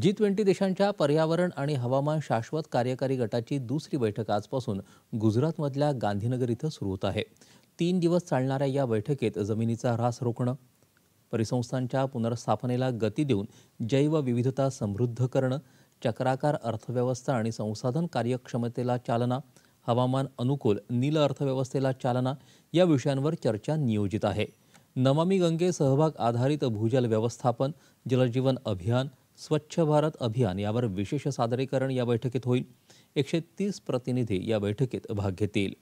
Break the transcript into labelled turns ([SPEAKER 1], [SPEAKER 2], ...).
[SPEAKER 1] G twenty देशांच्या पर्यावरण आणि हवामान शाश्वत कार्यकारी गटाची दुसरी बैठक आजपासून गुजरातमधल्या गांधीनगर इथं सुरू होत आहे तीन दिवस चालणाऱ्या या बैठकीत जमिनीचा ऱ्हास रोखणं परिसंस्थांच्या पुनर्स्थापनेला गती देऊन जैवविविधता समृद्ध करणं चक्राकार अर्थव्यवस्था आणि संसाधन कार्यक्षमतेला चालना हवामान अनुकूल नील अर्थव्यवस्थेला चालना या विषयांवर चर्चा नियोजित आहे नमामी गंगे सहभाग आधारित भूजल व्यवस्थापन जलजीवन अभियान स्वच्छ भारत अभियान यावर विशेष सादरीकरण या बैठकीत होईल एकशे तीस प्रतिनिधी या बैठकीत भाग घेतील